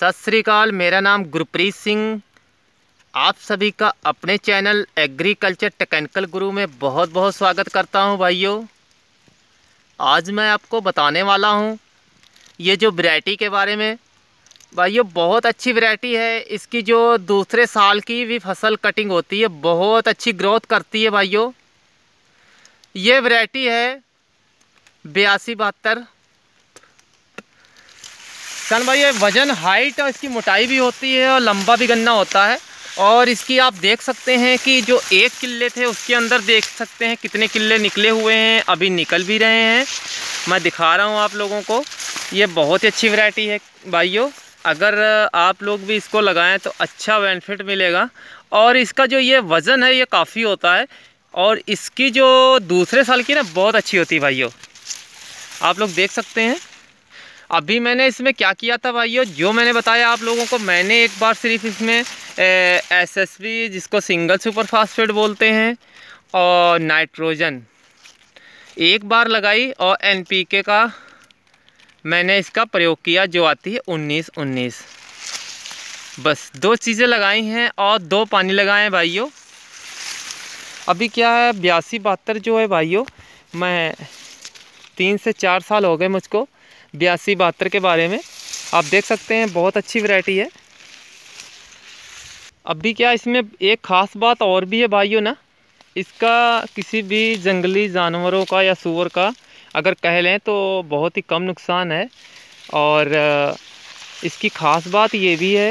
सत श्रीकाल मेरा नाम गुरप्रीत सिंह आप सभी का अपने चैनल एग्रीकल्चर टेक्निकल गुरु में बहुत बहुत स्वागत करता हूं भाइयों आज मैं आपको बताने वाला हूं ये जो वैरायटी के बारे में भाइयों बहुत अच्छी वैरायटी है इसकी जो दूसरे साल की भी फसल कटिंग होती है बहुत अच्छी ग्रोथ करती है भाइयों ये वैरायटी है बयासी बहत्तर सन भाई ये वजन हाइट और इसकी मोटाई भी होती है और लंबा भी गन्ना होता है और इसकी आप देख सकते हैं कि जो एक किले थे उसके अंदर देख सकते हैं कितने किले निकले हुए हैं अभी निकल भी रहे हैं मैं दिखा रहा हूँ आप लोगों को ये बहुत ही अच्छी वैरायटी है भाइयों अगर आप लोग भी इसको लगाएं तो अच्छा बेनिफिट मिलेगा और इसका जो ये वज़न है ये काफ़ी होता है और इसकी जो दूसरे साल की ना बहुत अच्छी होती है भाइयों आप लोग देख सकते हैं अभी मैंने इसमें क्या किया था भाइयों जो मैंने बताया आप लोगों को मैंने एक बार सिर्फ इसमें एस एस बी जिसको सिंगल सुपर फास्फेट बोलते हैं और नाइट्रोजन एक बार लगाई और एन पी के का मैंने इसका प्रयोग किया जो आती है उन्नीस उन्नीस बस दो चीज़ें लगाई हैं और दो पानी लगाए हैं भाइयों अभी क्या है बयासी बहत्तर जो है भाइयों मैं तीन से चार साल हो गए मुझको बयासी बहत्तर के बारे में आप देख सकते हैं बहुत अच्छी वैरायटी है अभी क्या इसमें एक ख़ास बात और भी है भाइयों ना इसका किसी भी जंगली जानवरों का या सूअर का अगर कह लें तो बहुत ही कम नुकसान है और इसकी ख़ास बात ये भी है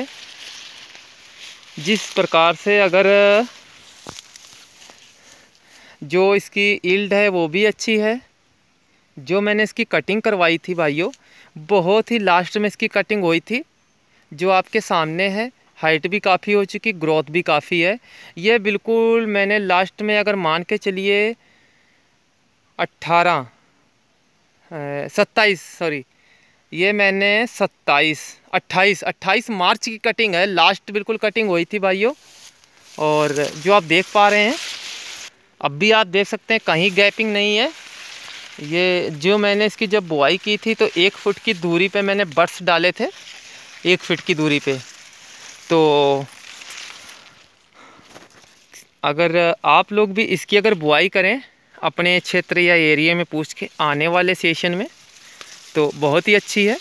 जिस प्रकार से अगर जो इसकी ईल्ड है वो भी अच्छी है जो मैंने इसकी कटिंग करवाई थी भाइयों बहुत ही लास्ट में इसकी कटिंग हुई थी जो आपके सामने है हाइट भी काफ़ी हो चुकी ग्रोथ भी काफ़ी है ये बिल्कुल मैंने लास्ट में अगर मान के चलिए अट्ठारह सत्ताईस सॉरी ये मैंने सत्ताईस अट्ठाईस अट्ठाईस मार्च की कटिंग है लास्ट बिल्कुल कटिंग हुई थी भाइयों और जो आप देख पा रहे हैं अब भी आप देख सकते हैं कहीं गैपिंग नहीं है ये जो मैंने इसकी जब बुआई की थी तो एक फुट की दूरी पे मैंने बर्ड्स डाले थे एक फुट की दूरी पे तो अगर आप लोग भी इसकी अगर बुआई करें अपने क्षेत्र या एरिया में पूछ के आने वाले सेशन में तो बहुत ही अच्छी है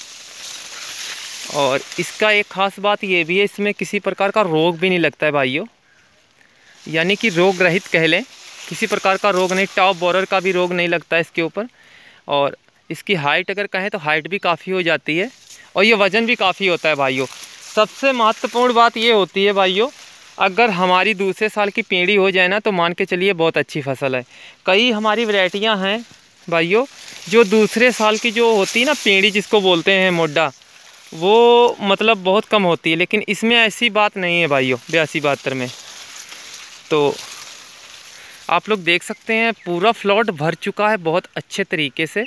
और इसका एक ख़ास बात ये भी है इसमें किसी प्रकार का रोग भी नहीं लगता है भाइयों यानी कि रोग रहित कह लें किसी प्रकार का रोग नहीं टॉप बॉर्डर का भी रोग नहीं लगता इसके ऊपर और इसकी हाइट अगर कहें तो हाइट भी काफ़ी हो जाती है और ये वज़न भी काफ़ी होता है भाइयों सबसे महत्वपूर्ण बात ये होती है भाइयों अगर हमारी दूसरे साल की पेड़ी हो जाए ना तो मान के चलिए बहुत अच्छी फसल है कई हमारी वरायटियाँ हैं भाइयों जो दूसरे साल की जो होती है ना पेड़ी जिसको बोलते हैं मोड्डा वो मतलब बहुत कम होती है लेकिन इसमें ऐसी बात नहीं है भाइयों बयासी बहत्तर में तो आप लोग देख सकते हैं पूरा फ्लॉट भर चुका है बहुत अच्छे तरीके से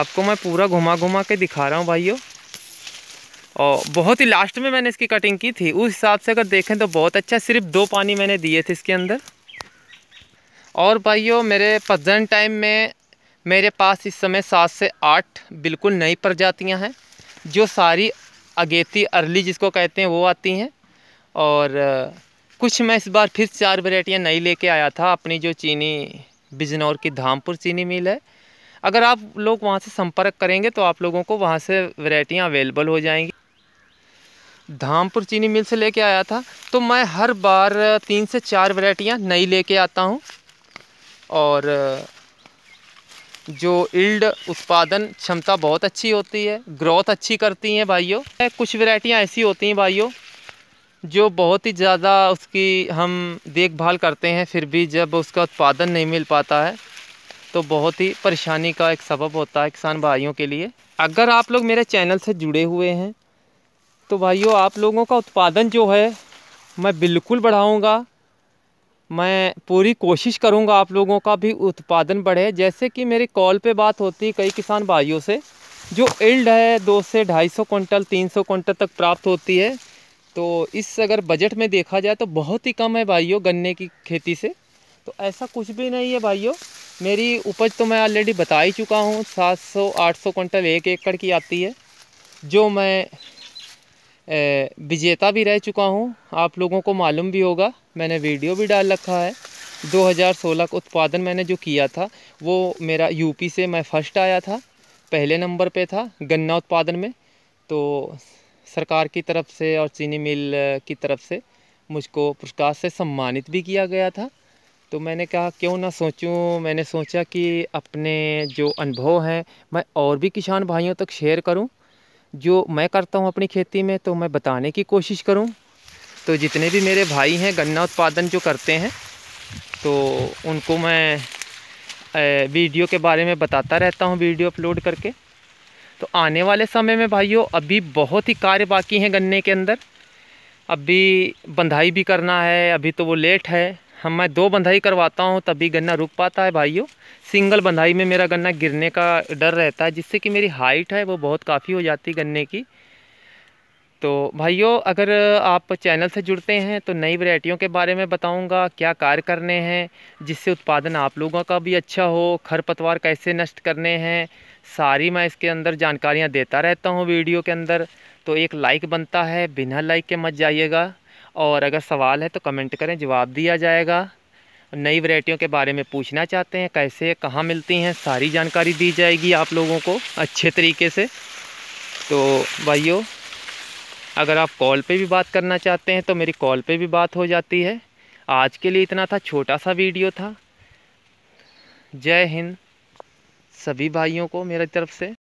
आपको मैं पूरा घुमा घुमा के दिखा रहा हूँ भाइयों और बहुत ही लास्ट में मैंने इसकी कटिंग की थी उस हिसाब से अगर देखें तो बहुत अच्छा सिर्फ दो पानी मैंने दिए थे इसके अंदर और भाइयों मेरे प्रजेंट टाइम में मेरे पास इस समय सात से आठ बिल्कुल नई प्रजातियाँ हैं जो सारी अगेती अर्ली जिसको कहते हैं वो आती हैं और कुछ मैं इस बार फिर चार वैरायटियाँ नई लेके आया था अपनी जो चीनी बिजनौर की धामपुर चीनी मिल है अगर आप लोग वहाँ से संपर्क करेंगे तो आप लोगों को वहाँ से वैरायटियाँ अवेलेबल हो जाएंगी धामपुर चीनी मिल से लेके आया था तो मैं हर बार तीन से चार वैरायटियाँ नई लेके आता हूँ और जो इल्ड उत्पादन क्षमता बहुत अच्छी होती है ग्रोथ अच्छी करती हैं भाइयों कुछ वैरायटियाँ ऐसी होती हैं भाइयों जो बहुत ही ज़्यादा उसकी हम देखभाल करते हैं फिर भी जब उसका उत्पादन नहीं मिल पाता है तो बहुत ही परेशानी का एक सबब होता है किसान भाइयों के लिए अगर आप लोग मेरे चैनल से जुड़े हुए हैं तो भाइयों आप लोगों का उत्पादन जो है मैं बिल्कुल बढ़ाऊंगा मैं पूरी कोशिश करूंगा आप लोगों का भी उत्पादन बढ़े जैसे कि मेरी कॉल पे बात होती है कई किसान भाइयों से जो इल्ड है दो से ढाई सौ कुंटल तीन सौ कुंटल तक प्राप्त होती है तो इस अगर बजट में देखा जाए तो बहुत ही कम है भाइयों गन्ने की खेती से तो ऐसा कुछ भी नहीं है भाइयों मेरी उपज तो मैं ऑलरेडी बता ही चुका हूँ 700-800 क्विंटल एक एकड़ की आती है जो मैं विजेता भी रह चुका हूँ आप लोगों को मालूम भी होगा मैंने वीडियो भी डाल रखा है 2016 का उत्पादन मैंने जो किया था वो मेरा यूपी से मैं फर्स्ट आया था पहले नंबर पे था गन्ना उत्पादन में तो सरकार की तरफ से और चीनी मिल की तरफ से मुझको पुरस्कार से सम्मानित भी किया गया था तो मैंने कहा क्यों ना सोचूं मैंने सोचा कि अपने जो अनुभव हैं मैं और भी किसान भाइयों तक शेयर करूं जो मैं करता हूं अपनी खेती में तो मैं बताने की कोशिश करूं तो जितने भी मेरे भाई हैं गन्ना उत्पादन जो करते हैं तो उनको मैं वीडियो के बारे में बताता रहता हूँ वीडियो अपलोड करके तो आने वाले समय में भाइयों अभी बहुत ही कार्य बाकी हैं गन्ने के अंदर अभी बंधाई भी करना है अभी तो वो लेट है हम मैं दो बंधाई करवाता हूँ तभी गन्ना रुक पाता है भाइयों सिंगल बंधाई में मेरा गन्ना गिरने का डर रहता है जिससे कि मेरी हाइट है वो बहुत काफ़ी हो जाती है गन्ने की तो भाइयों अगर आप चैनल से जुड़ते हैं तो नई वैरायटियों के बारे में बताऊंगा क्या कार्य करने हैं जिससे उत्पादन आप लोगों का भी अच्छा हो खरपतवार कैसे नष्ट करने हैं सारी मैं इसके अंदर जानकारियां देता रहता हूं वीडियो के अंदर तो एक लाइक बनता है बिना लाइक के मत जाइएगा और अगर सवाल है तो कमेंट करें जवाब दिया जाएगा नई वरायटियों के बारे में पूछना चाहते हैं कैसे कहाँ मिलती हैं सारी जानकारी दी जाएगी आप लोगों को अच्छे तरीके से तो भाइयों अगर आप कॉल पे भी बात करना चाहते हैं तो मेरी कॉल पे भी बात हो जाती है आज के लिए इतना था छोटा सा वीडियो था जय हिंद सभी भाइयों को मेरी तरफ से